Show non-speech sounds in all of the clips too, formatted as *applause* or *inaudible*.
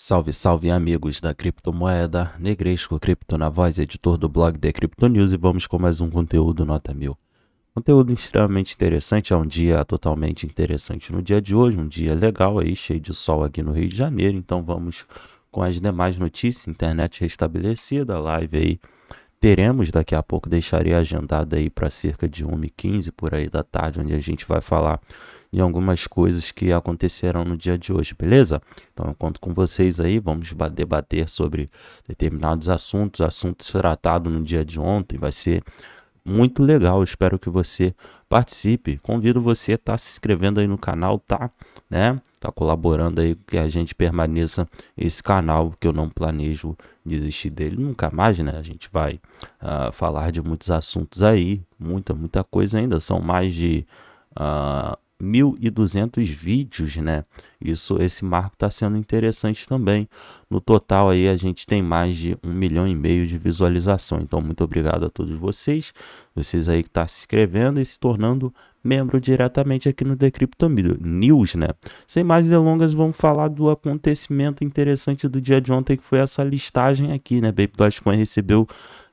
Salve, salve amigos da criptomoeda, Negresco Cripto na voz, editor do blog The Crypto News e vamos com mais um conteúdo nota mil. Conteúdo extremamente interessante, é um dia totalmente interessante no dia de hoje, um dia legal aí, cheio de sol aqui no Rio de Janeiro, então vamos com as demais notícias, internet restabelecida, live aí teremos daqui a pouco, deixarei agendado aí para cerca de 1h15 por aí da tarde, onde a gente vai falar em algumas coisas que acontecerão no dia de hoje, beleza? Então eu conto com vocês aí, vamos debater sobre determinados assuntos, assuntos tratados no dia de ontem, vai ser muito legal. Espero que você participe. Convido você a estar tá se inscrevendo aí no canal, tá? Né? Tá colaborando aí que a gente permaneça esse canal que eu não planejo desistir dele nunca mais, né? A gente vai uh, falar de muitos assuntos aí, muita, muita coisa ainda. São mais de uh, 1.200 vídeos, né? Isso, esse marco está sendo interessante também. No total aí a gente tem mais de um milhão e meio de visualização. Então muito obrigado a todos vocês, vocês aí que estão tá se inscrevendo e se tornando membro diretamente aqui no Decrypto News, né? Sem mais delongas, vamos falar do acontecimento interessante do dia de ontem, que foi essa listagem aqui, né? Baby Dogecoin recebeu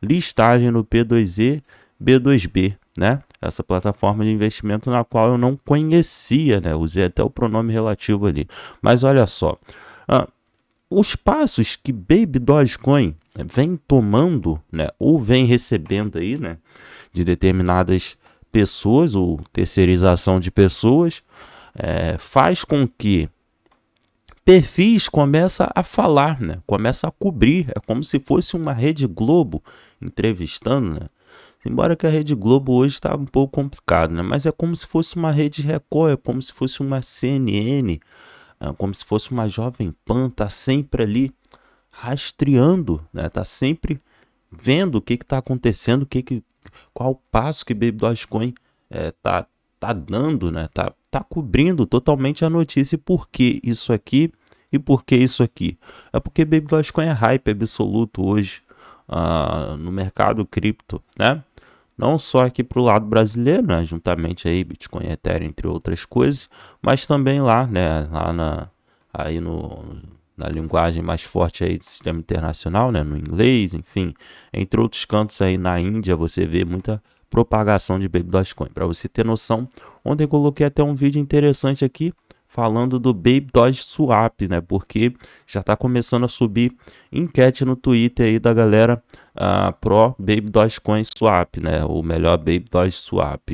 listagem no P2E B2B, né? Essa plataforma de investimento na qual eu não conhecia, né? Usei até o pronome relativo ali. Mas olha só, ah, os passos que Baby Dogecoin né, vem tomando, né? Ou vem recebendo aí, né? De determinadas pessoas ou terceirização de pessoas, é, faz com que perfis começa a falar, né? Começa a cobrir, é como se fosse uma Rede Globo entrevistando, né? Embora que a Rede Globo hoje está um pouco complicado, né? Mas é como se fosse uma Rede Record, é como se fosse uma CNN, é como se fosse uma Jovem Pan, tá sempre ali rastreando, né? Tá sempre vendo o que que tá acontecendo, o que que qual o passo que Baby Dogecoin é, tá tá dando, né? Tá tá cobrindo totalmente a notícia e por que isso aqui e por que isso aqui. É porque Baby Dogecoin é hype absoluto hoje. Uh, no mercado cripto, né? não só aqui para o lado brasileiro, né, juntamente aí Bitcoin, Ethereum, entre outras coisas, mas também lá, né, lá na, aí no, na linguagem mais forte aí do sistema internacional, né, no inglês, enfim, entre outros cantos aí na Índia, você vê muita propagação de Baby Para você ter noção, ontem coloquei até um vídeo interessante aqui falando do Baby Doge Swap, né? Porque já tá começando a subir enquete no Twitter aí da galera uh, ah, pro Baby coin Swap, né? O melhor Baby Doge Swap.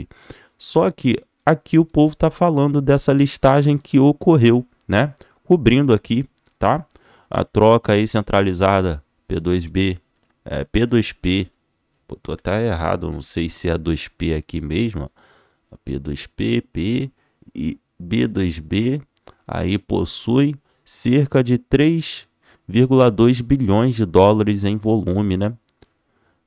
Só que aqui o povo tá falando dessa listagem que ocorreu, né? Cobrindo aqui, tá? A troca aí centralizada P2B, é, P2P, tô até errado, não sei se é a 2P aqui mesmo, P2P, P e B2B aí possui cerca de 3,2 bilhões de dólares em volume, né?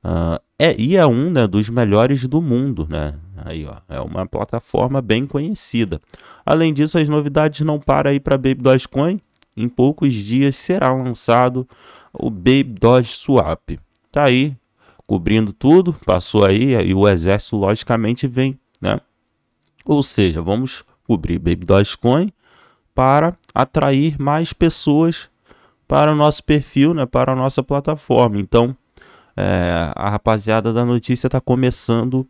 Uh, é, e é um né, dos melhores do mundo, né? Aí, ó, é uma plataforma bem conhecida. Além disso, as novidades não param aí para Baby Coin. Em poucos dias será lançado o Baby Doge Swap. Tá aí, cobrindo tudo, passou aí e o exército logicamente vem, né? Ou seja, vamos cobrir Baby Dogecoin para atrair mais pessoas para o nosso perfil, né, para a nossa plataforma. Então, é, a rapaziada da notícia está começando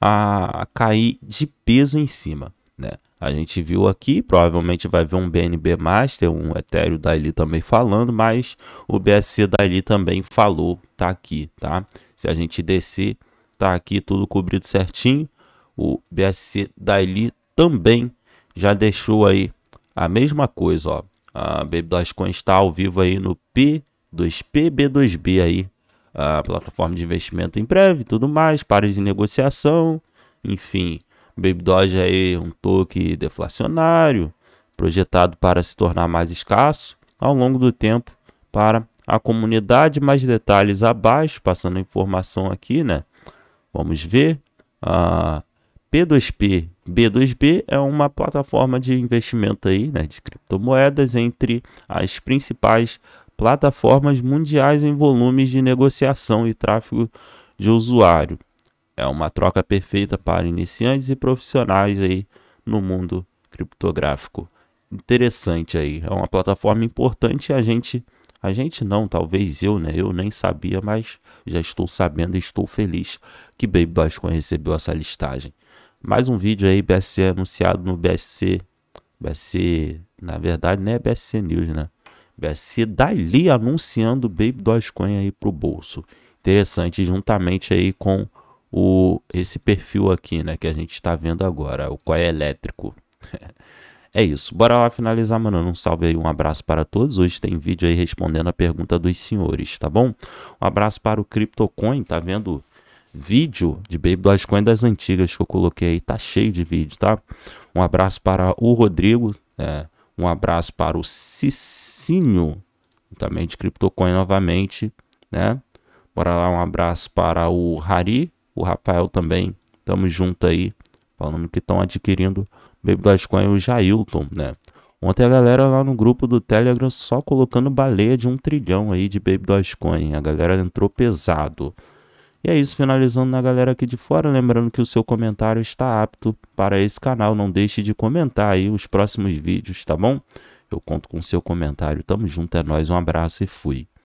a cair de peso em cima. Né? A gente viu aqui, provavelmente vai ver um BNB Master, um Ethereum dali também falando, mas o BSC dali também falou, tá aqui, tá? Se a gente descer, tá aqui tudo cobrido certinho. O BSC dali também já deixou aí a mesma coisa, ó. A Baby Dogecoin está ao vivo aí no P2PB2B aí, a plataforma de investimento em breve, tudo mais, para de negociação, enfim, Baby Doge aí um token deflacionário, projetado para se tornar mais escasso ao longo do tempo para a comunidade. Mais detalhes abaixo, passando a informação aqui, né? Vamos ver. Ah, P2P, B2B é uma plataforma de investimento aí, né, de criptomoedas entre as principais plataformas mundiais em volumes de negociação e tráfego de usuário. É uma troca perfeita para iniciantes e profissionais aí no mundo criptográfico. Interessante aí, é uma plataforma importante a gente a gente não, talvez eu, né? Eu nem sabia, mas já estou sabendo e estou feliz que Baby recebeu essa listagem. Mais um vídeo aí, BSC anunciado no BSC. BSC, na verdade, não é BSC News, né? BSC Daily anunciando Baby Dogecoin aí pro bolso. Interessante, juntamente aí com o esse perfil aqui, né, que a gente está vendo agora, o qual é elétrico. *laughs* é isso. Bora lá finalizar, mano. Um salve aí, um abraço para todos. Hoje tem vídeo aí respondendo a pergunta dos senhores, tá bom? Um abraço para o CryptoCoin, tá vendo? vídeo de Baby Dogecoin das antigas que eu coloquei aí, tá cheio de vídeo, tá? Um abraço para o Rodrigo, é, um abraço para o Cicinho, também de CryptoCoin novamente, né? Bora lá, um abraço para o Hari, o Rafael também, tamo junto aí, falando que estão adquirindo Baby Dogecoin e o Jailton, né? Ontem a galera lá no grupo do Telegram só colocando baleia de um trilhão aí de Baby Dogecoin. A galera entrou pesado. E é isso, finalizando na galera aqui de fora, lembrando que o seu comentário está apto para esse canal, não deixe de comentar aí os próximos vídeos, tá bom? Eu conto com o seu comentário, tamo junto, é nóis, um abraço e fui.